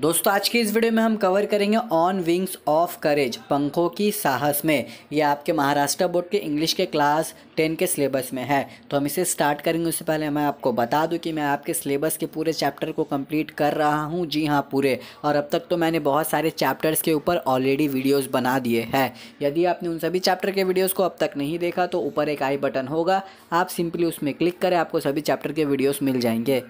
दोस्तों आज की इस वीडियो में हम कवर करेंगे ऑन विंग्स ऑफ करेज पंखों की साहस में ये आपके महाराष्ट्र बोर्ड के इंग्लिश के क्लास टेन के सिलेबस में है तो हम इसे स्टार्ट करेंगे उससे पहले मैं आपको बता दूं कि मैं आपके सिलेबस के पूरे चैप्टर को कंप्लीट कर रहा हूं जी हां पूरे और अब तक तो मैंने बहुत सारे चैप्टर्स के ऊपर ऑलरेडी वीडियोज़ बना दिए हैं यदि आपने उन सभी चैप्टर के वीडियोज़ को अब तक नहीं देखा तो ऊपर एक आई बटन होगा आप सिंपली उसमें क्लिक करें आपको सभी चैप्टर के वीडियोज़ मिल जाएंगे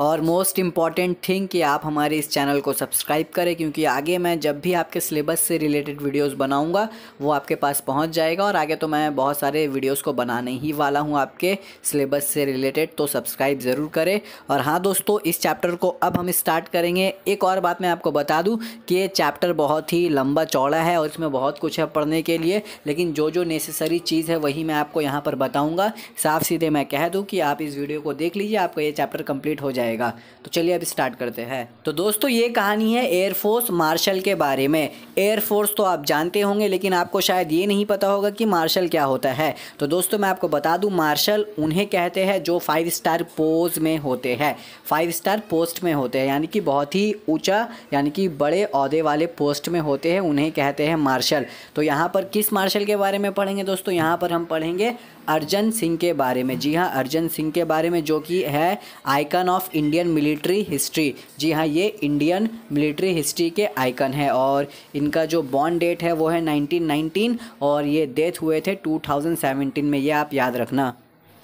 और मोस्ट इम्पॉर्टेंट थिंग कि आप हमारे इस चैनल को सब्सक्राइब करें क्योंकि आगे मैं जब भी आपके सिलेबस से रिलेटेड वीडियोस बनाऊंगा वो आपके पास पहुंच जाएगा और आगे तो मैं बहुत सारे वीडियोस को बनाने ही वाला हूं आपके सिलेबस से रिलेटेड तो सब्सक्राइब ज़रूर करें और हाँ दोस्तों इस चैप्टर को अब हम स्टार्ट करेंगे एक और बात मैं आपको बता दूँ कि ये चैप्टर बहुत ही लंबा चौड़ा है और इसमें बहुत कुछ है पढ़ने के लिए लेकिन जो जो नेसेसरी चीज़ है वही मैं आपको यहाँ पर बताऊँगा साफ सीधे मैं कह दूँ कि आप इस वीडियो को देख लीजिए आपका ये चैप्टर कम्प्लीट हो जाएगा जाएगा तो चलिए अब स्टार्ट करते हैं तो दोस्तों ये कहानी है एयरफोर्स मार्शल के बारे में एयरफोर्स तो आप जानते होंगे लेकिन आपको शायद ये नहीं पता होगा कि मार्शल क्या होता है तो दोस्तों मैं आपको बता दूँ मार्शल उन्हें कहते हैं जो फाइव स्टार पोज में होते हैं फाइव स्टार पोस्ट में होते हैं यानी कि बहुत ही ऊँचा यानी कि बड़े अहदे वाले पोस्ट में होते हैं उन्हें कहते हैं मार्शल तो यहाँ पर किस मार्शल के बारे में पढ़ेंगे दोस्तों यहाँ पर हम पढ़ेंगे अर्जन सिंह के बारे में जी हाँ अर्जन सिंह के बारे में जो कि है icon of Indian military history जी हाँ ये इंडियन मिलिट्री हिस्ट्री के आइकन है और इनका जो बॉर्न डेट है वो है 1919 और ये डेथ हुए थे 2017 में ये आप याद रखना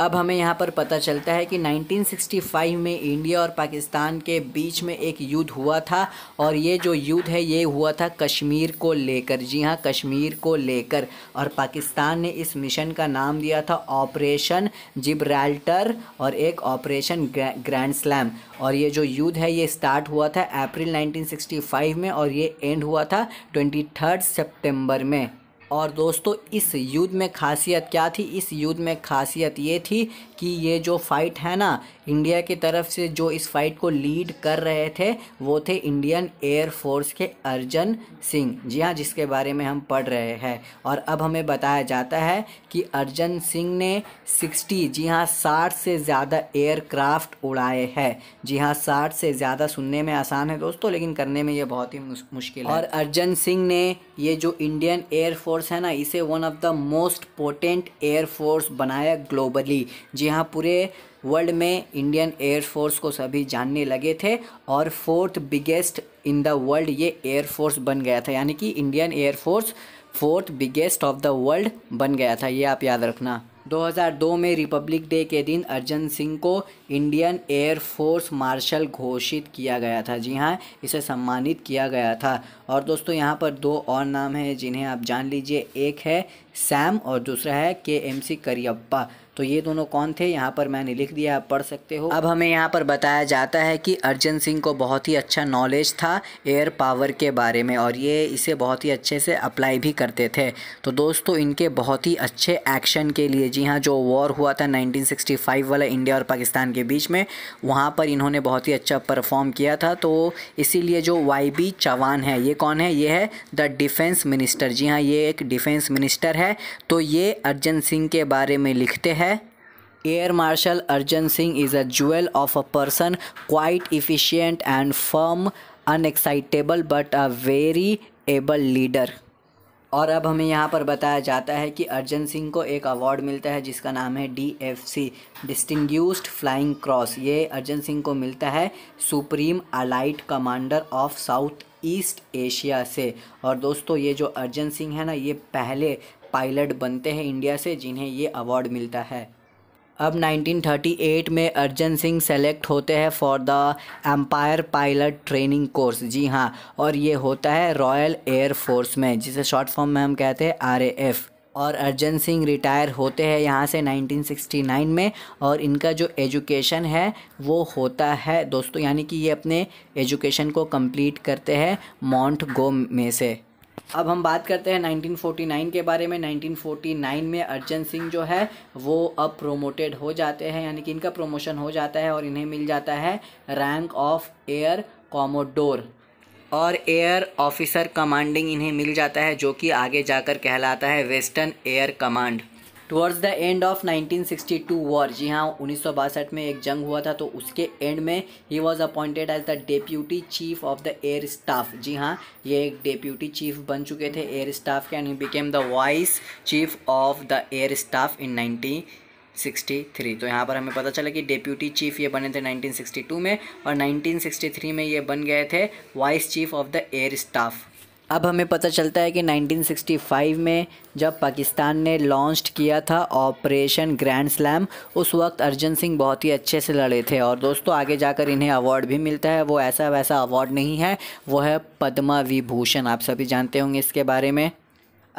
अब हमें यहाँ पर पता चलता है कि 1965 में इंडिया और पाकिस्तान के बीच में एक युद्ध हुआ था और ये जो युद्ध है ये हुआ था कश्मीर को लेकर जी हाँ कश्मीर को लेकर और पाकिस्तान ने इस मिशन का नाम दिया था ऑपरेशन जिब्राल्टर और एक ऑपरेशन ग्रैंड स्लैम और ये जो युद्ध है ये स्टार्ट हुआ था अप्रैल 1965 में और ये एंड हुआ था ट्वेंटी थर्ड में और दोस्तों इस युद्ध में खासियत क्या थी इस युद्ध में खासियत ये थी कि ये जो फाइट है ना इंडिया की तरफ से जो इस फाइट को लीड कर रहे थे वो थे इंडियन एयर फोर्स के अर्जन सिंह जी हाँ जिसके बारे में हम पढ़ रहे हैं और अब हमें बताया जाता है कि अर्जन सिंह ने 60 जी हाँ 60 से ज़्यादा एयरक्राफ्ट उड़ाए हैं जी हाँ 60 से ज़्यादा सुनने में आसान है दोस्तों लेकिन करने में ये बहुत ही मुश्किल है और अर्जन सिंह ने ये जो इंडियन एयर फोर्स फोर्स है ना इसे one of the most potent air force बनाया ग्लोबली जी हाँ पूरे वर्ल्ड में इंडियन एयर फोर्स को सभी जानने लगे थे और fourth biggest in the world ये एयर फोर्स बन गया था यानी कि Indian air force fourth biggest of the world बन गया था ये आप याद रखना 2002 में रिपब्लिक डे के दिन अर्जन सिंह को इंडियन एयर फोर्स मार्शल घोषित किया गया था जी हाँ इसे सम्मानित किया गया था और दोस्तों यहाँ पर दो और नाम हैं जिन्हें आप जान लीजिए एक है सैम और दूसरा है के एम सी करियप्पा तो ये दोनों कौन थे यहाँ पर मैंने लिख दिया आप पढ़ सकते हो अब हमें यहाँ पर बताया जाता है कि अर्जन सिंह को बहुत ही अच्छा नॉलेज था एयर पावर के बारे में और ये इसे बहुत ही अच्छे से अप्लाई भी करते थे तो दोस्तों इनके बहुत ही अच्छे एक्शन के लिए जी हाँ जो वॉर हुआ था नाइनटीन वाला इंडिया और पाकिस्तान के बीच में वहाँ पर इन्होंने बहुत ही अच्छा परफॉर्म किया था तो इसीलिए जो वाई बी चौहान है ये कौन है ये है द डिफेंस मिनिस्टर जी हाँ ये एक डिफेंस मिनिस्टर है तो ये अर्जन सिंह के बारे में लिखते हैं air marshal Arjan Singh is a jewel of a person quite efficient and firm unexcitable but a very able leader और अब हमें यहाँ पर बताया जाता है कि अर्जन सिंह को एक अवार्ड मिलता है जिसका नाम है D F C distinguished flying cross ये अर्जन सिंह को मिलता है supreme allied commander of south east Asia से और दोस्तों ये जो अर्जन सिंह है ना ये पहले पायलट बनते हैं इंडिया से जिन्हें ये अवार्ड मिलता है अब 1938 में अर्जन सिंह सेलेक्ट होते हैं for the empire pilot training course जी हाँ और ये होता है रॉयल एयर फोर्स में जिसे शॉर्ट फॉर्म में हम कहते हैं आर और अर्जन सिंह रिटायर होते हैं यहाँ से 1969 में और इनका जो एजुकेशन है वो होता है दोस्तों यानी कि ये अपने एजुकेशन को कंप्लीट करते हैं माउंट गो में से अब हम बात करते हैं 1949 के बारे में 1949 में अर्जन सिंह जो है वो अब प्रोमोटेड हो जाते हैं यानी कि इनका प्रोमोशन हो जाता है और इन्हें मिल जाता है रैंक ऑफ एयर कॉमोडोर और एयर ऑफिसर कमांडिंग इन्हें मिल जाता है जो कि आगे जाकर कहलाता है western air command towards the end of 1962 war जी हाँ उन्नीस में एक जंग हुआ था तो उसके एंड में ही was appointed as the deputy chief of the air staff जी हाँ ये एक डेप्यूटी चीफ बन चुके थे एयर स्टाफ के एंड ही became the vice chief of the air staff in nineteen 63 तो यहाँ पर हमें पता चला कि डेप्यूटी चीफ ये बने थे 1962 में और 1963 में ये बन गए थे vice chief of the air staff अब हमें पता चलता है कि 1965 में जब पाकिस्तान ने लॉन्च किया था ऑपरेशन ग्रैंड स्लैम उस वक्त अर्जन सिंह बहुत ही अच्छे से लड़े थे और दोस्तों आगे जाकर इन्हें अवार्ड भी मिलता है वो ऐसा वैसा अवार्ड नहीं है वो है पद्मा विभूषण आप सभी जानते होंगे इसके बारे में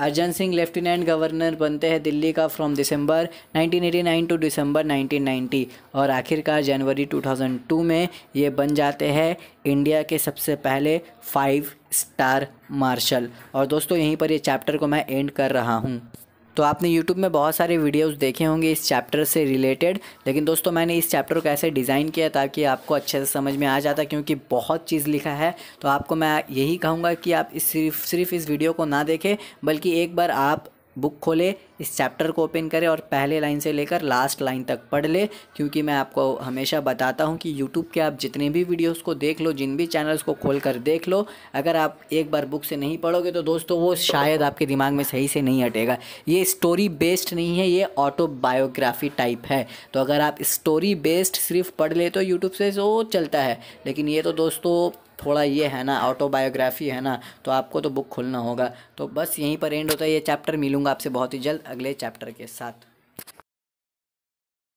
अर्जन सिंह लेफ्टिनेंट गवर्नर बनते हैं दिल्ली का फ्रॉम दिसंबर 1989 टू दिसंबर 1990 और आखिरकार जनवरी 2002 में ये बन जाते हैं इंडिया के सबसे पहले फाइव स्टार मार्शल और दोस्तों यहीं पर ये चैप्टर को मैं एंड कर रहा हूँ तो आपने यूट्यूब में बहुत सारे वीडियोस देखे होंगे इस चैप्टर से रिलेटेड लेकिन दोस्तों मैंने इस चैप्टर को ऐसे डिज़ाइन किया ताकि आपको अच्छे से समझ में आ जाता क्योंकि बहुत चीज़ लिखा है तो आपको मैं यही कहूँगा कि आप इस सिर्फ सिर्फ इस वीडियो को ना देखें बल्कि एक बार आप बुक खोलें इस चैप्टर को ओपन करें और पहले लाइन से लेकर लास्ट लाइन तक पढ़ ले क्योंकि मैं आपको हमेशा बताता हूँ कि यूट्यूब के आप जितने भी वीडियोज़ को देख लो जिन भी चैनल्स को खोल कर देख लो अगर आप एक बार बुक से नहीं पढ़ोगे तो दोस्तों वो शायद आपके दिमाग में सही से नहीं हटेगा ये स्टोरी बेस्ड नहीं है ये ऑटोबायोग्राफी टाइप है तो अगर आप स्टोरी बेस्ड सिर्फ पढ़ ले तो यूट्यूब से जो तो चलता है लेकिन ये तो दोस्तों थोड़ा ये है ना ऑटोबायोग्राफी है ना तो आपको तो बुक खोलना होगा तो बस यहीं पर एंड होता है ये चैप्टर मिलूंगा आपसे बहुत ही जल्द अगले चैप्टर के साथ